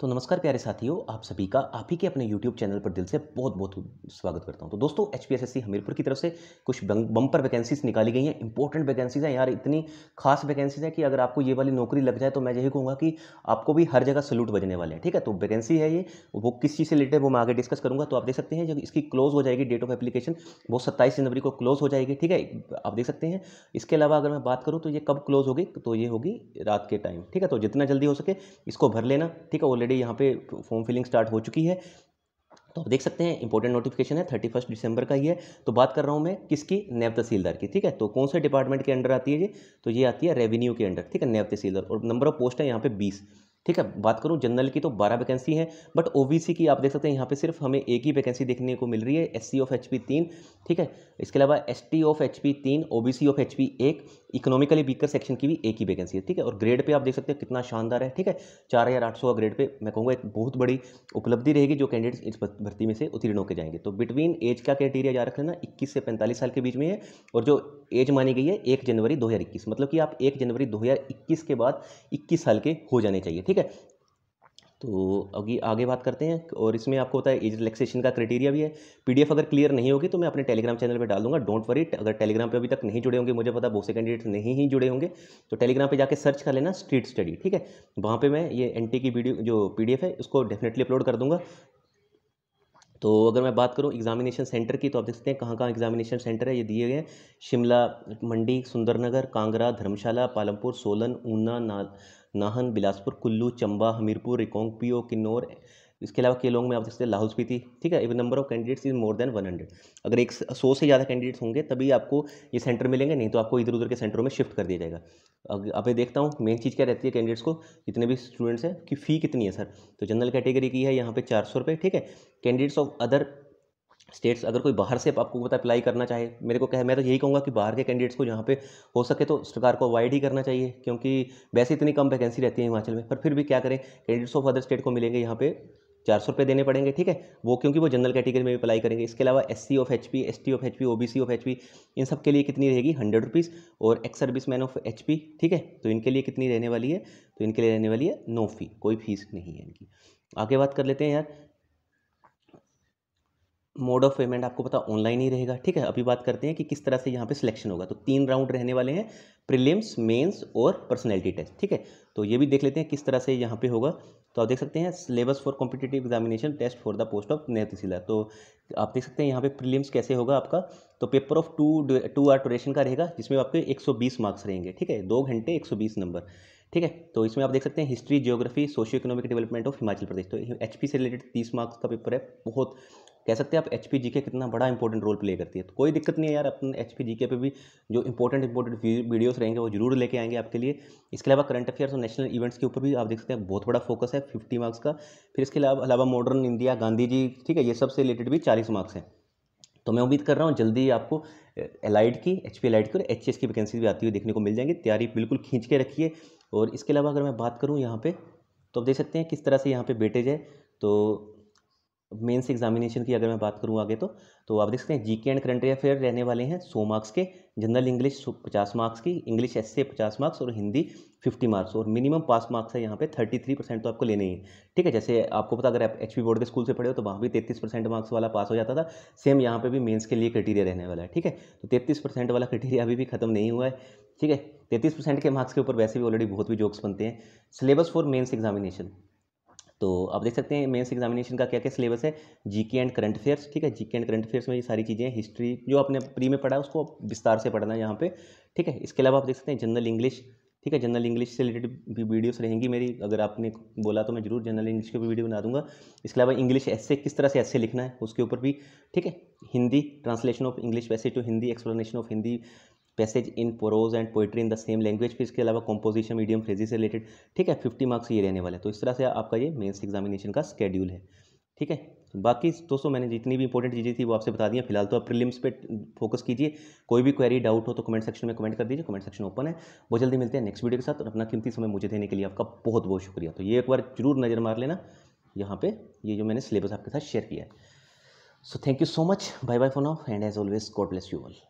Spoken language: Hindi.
तो नमस्कार प्यारे साथियों आप सभी का आप ही के अपने YouTube चैनल पर दिल से बहुत बहुत स्वागत करता हूं तो दोस्तों एच पी हमीरपुर की तरफ से कुछ बम्पर वैकेंसीज निकाली गई हैं इंपॉर्टेंट वैकेंसीज हैं यार इतनी खास वैकेंसीज हैं कि अगर आपको ये वाली नौकरी लग जाए तो मैं यही कहूँगा कि आपको भी हर जगह सल्यूट बजने वाले हैं ठीक है तो वैकेंसी है ये वो किस चीज़ से रिलेटेड वो मैं आगे डिस्कस करूँगा तो आप देख सकते हैं जब इसकी क्लोज हो जाएगी डेट ऑफ एप्लीकेशन वो सत्ताईस जनवरी को क्लोज हो जाएगी ठीक है आप देख सकते हैं इसके अलावा अगर मैं बात करूँ तो ये कब क्लोज होगी तो ये होगी रात के टाइम ठीक है तो जितना जल्दी हो सके इसको भर लेना ठीक है ऑलरेडी ऑलरेडी यहाँ पे फॉर्म फिलिंग स्टार्ट हो चुकी है तो आप देख सकते हैं इंपॉर्टेंट नोटिफिकेशन है थर्टी फर्स्ट दिसंबर का ही है तो बात कर रहा हूँ मैं किसकी नैब तहसीलदार की ठीक है तो कौन से डिपार्टमेंट के अंडर आती है ये तो ये आती है रेवेन्यू के अंडर ठीक है नैब तहसीलदार और नंबर ऑफ पोस्ट है यहाँ पे बीस ठीक है बात करूँ जनरल की तो बारह वैकेंसी हैं बट ओ की आप देख सकते हैं यहाँ पे सिर्फ हमें एक ही वैकेंसी देखने को मिल रही है एस ऑफ एच तीन ठीक है इसके अलावा एस ऑफ एच पी तीन ओ ऑफ एच पी एक इकोनॉमिकली वीकर सेक्शन की भी एक ही वैकेंसी है ठीक है और ग्रेड पे आप देख सकते हैं कितना शानदार है ठीक है चार हज़ार आठ सौ का ग्रेड पे मैं कहूँगा एक बहुत बड़ी उपलब्धि रहेगी जो कैंडिडेट्स इस भर्ती में से उत्तीर्ण होकर जाएंगे तो बिटवीन एज का क्राइटेरिया याद रखना इक्कीस से पैंतालीस साल के बीच में है और जो एज मानी गई है एक जनवरी दो मतलब कि आप एक जनवरी दो के बाद इक्कीस साल के हो जाने चाहिए ठीक है तो अभी आगे बात करते हैं और इसमें आपको होता है एज रिलैक्सेशन का क्राइटेरिया भी है पीडीएफ अगर क्लियर नहीं होगी तो मैं अपने टेलीग्राम चैनल पे डाल दूंगा डोंट वरी अगर टेलीग्राम पे अभी तक नहीं जुड़े होंगे मुझे पता बहुत से कैंडिडेट नहीं ही जुड़े होंगे तो टेलीग्राम पे जाकर सर्च कर लेना स्ट्रीट स्टडी ठीक है वहाँ पर मैं ये एन की वीडियो जो पी है उसको डेफिनेटली अपलोड कर दूँगा तो अगर मैं बात करूँ एग्जामिनेशन सेंटर की तो आप देख सकते हैं कहाँ कहाँ एग्जामिनेशन सेंटर है ये दिए गए हैं शिमला मंडी सुंदरनगर कांगड़ा धर्मशाला पालमपुर सोलन ऊना नाल नाहन बिलासपुर कुल्लू चंबा हमीरपुर रिकोंग पीओ किन्नौर इसके अलावा केलोंग में आप देख सकते हैं लाहौल स्पीति ठीक है even number of candidates is more than one hundred अगर एक सौ से ज़्यादा कैंडिडेट्स होंगे तभी आपको ये सेंटर मिलेंगे नहीं तो आपको इधर उधर के सेंटरों में शिफ्ट कर दिया जाएगा अब ये देखता हूँ मेन चीज़ क्या रहती है कैंडिडेट्स को जितने भी स्टूडेंट्स हैं कि फ़ी कितनी है सर तो जनरल कैटेगरी की है यहाँ पे चार सौ रुपये ठीक है कैंडिडेट्स ऑफ अदर स्टेट्स अगर कोई बाहर से आपको पता अप्लाई करना चाहे मेरे को कह मैं तो यही कहूँगा कि बाहर के कैंडिडेट्स को यहाँ पे हो सके तो सरकार को अवॉइड ही करना चाहिए क्योंकि वैसे इतनी कम वैकेंसी रहती है हिमाचल में पर फिर भी क्या करें कैंडिडेट्स ऑफ अदर स्टेट को मिलेंगे यहाँ पे चार सौ रुपये देने पड़ेंगे ठीक है वो क्योंकि वो जनरल कैटेगरी में भी अप्लाई करेंगे इसके अलावा S C of H P S T of H P O B C of H P इन सब के लिए कितनी रहेगी हंड्रेड रुपीज़ और ex serviceman of H P ठीक है तो इनके लिए कितनी रहने वाली है तो इनके लिए रहने वाली है नो फी कोई फीस नहीं है इनकी आगे बात कर लेते हैं यार मोड ऑफ पेमेंट आपको पता ऑनलाइन ही रहेगा ठीक है अभी बात करते हैं कि किस तरह से यहाँ पे सिलेक्शन होगा तो तीन राउंड रहने वाले हैं प्रीलिम्स मेंस और पर्सनैलिटी टेस्ट ठीक है तो ये भी देख लेते हैं किस तरह से यहाँ पे होगा तो आप देख सकते हैं syllabus for competitive examination test for the post of Naib Tehsildar तो आप देख सकते हैं यहाँ पे प्रीलिम्स कैसे होगा आपका तो paper of two two hour duration का रहेगा जिसमें आपके 120 मार्क्स रहेंगे ठीक है दो घंटे 120 नंबर ठीक है तो इसमें आप देख सकते हैं history geography socio economic development of Himachal Pradesh तो एच से रिलेटेड तीस मार्क्स का पेपर है बहुत कह सकते हैं आप एच पी कितना बड़ा इंपॉर्टेंट रोल प्ले करती है तो कोई दिक्कत नहीं है यार अपने एच पी पे भी जो इंपॉर्टेंट इंपॉर्टेंट वीडियोस रहेंगे वो जरूर लेके आएंगे आपके लिए इसके अलावा करंट अफेयर्स और नेशनल इवेंट्स के ऊपर भी आप देख सकते हैं बहुत बड़ा फोकस है फिफ्टी मार्क्स का फिर इसके अलावा मॉडर्न इंडिया गांधी जी ठीक है ये सब से रिलेटेड भी चालीस मार्क्स हैं तो मैं उम्मीद कर रहा हूँ जल्दी आपको एलाइड की एच पी एलाइड की और एच की वैकेंसी भी आती हुई देखने को मिल जाएंगी तैयारी बिल्कुल खींच के रखिए और इसके अलावा अगर मैं बात करूँ यहाँ पे तो आप देख सकते हैं किस तरह से यहाँ पे बेटेज है तो मेंस एग्जामिनेशन की अगर मैं बात करूँ आगे तो तो आप देख सकते हैं जीके एंड करंट अफेयर रहने वाले हैं सौ मार्क्स के जनरल इंग्लिश पचास मार्क्स की इंग्लिश एस से पचास मार्क्स और हिंदी फिफ्टी मार्क्स और मिनिमम पास मार्क्स है यहाँ पे थर्टी थ्री परसेंट तो आपको लेने ही ठीक है जैसे आपको पता अगर आप एच बोर्ड के स्कूल से पढ़े हो तो वहाँ भी तैतीस परसेंट मार्क्स वाला पास हो जाता था सेम यहाँ पर भी मेन्स के लिए क्रिटेरिया रहने वाला है ठीक है तो तैतीस वाला क्रिटेरिया अभी भी खत्म नहीं हुआ है ठीक है तैतीस परसेंट के मार्क्स के ऊपर वैसे भी ऑलरेडी बहुत भी जोक्स बनते हैं सिलेबस फॉर मेन्स एग्जामिनेशन तो आप देख सकते हैं मेंस एग्जामिनेशन का क्या क्या सिलेबस है जीके एंड करंट अफेयर्स ठीक है जीके एंड करंट अफेयर्स में ये सारी चीज़ें हिस्ट्री जो आपने प्री में पढ़ा है उसको विस्तार से पढ़ना है यहाँ पे ठीक है इसके अलावा आप देख सकते हैं जनरल इंग्लिश ठीक है जनरल इंग्लिश से रिलेटेड भी वीडियोस रहेंगी मेरी अगर आपने बोला तो मैं जरूर जनरल इंग्लिश के भी वीडियो बना दूंगा इसके अलावा इंग्लिश ऐसे किस तरह से ऐसे लिखना है उसके ऊपर भी ठीक है हिंदी ट्रांसलेशन ऑफ इंग्लिश वैसे टू तो Hindi explanation of Hindi passage in prose and poetry in the same language फिर इसके अलावा कंपोजिशन मीडियम फ्रेजी से रिलेटेड ठीक है फिफ्टी मार्क्स ये रहने वाले तो इस तरह से आपका ये मेन्स एग्जामिनेशन का स्केड्यूल है ठीक है बाकी दोस्तों मैंने जितनी भी इंपॉर्टेंट चीज़ें थी वो आपसे बता दिया फिलहाल तो आप प्रिलिम्स पे फोकस कीजिए कोई भी क्वेरी डाउट हो तो कमेंट सेक्शन में कमेंट कर दीजिए कमेंट सेक्शन ओपन है वो जल्दी मिलते हैं नेक्स्ट वीडियो के साथ और अपना कीमती समय मुझे देने के लिए आपका बहुत बहुत शुक्रिया तो ये एक बार जरूर नज़र मार लेना यहाँ पे ये जो मैंने सिलेबस आपके साथ शेयर किया है so thank you so much bye bye for now and as always God bless you all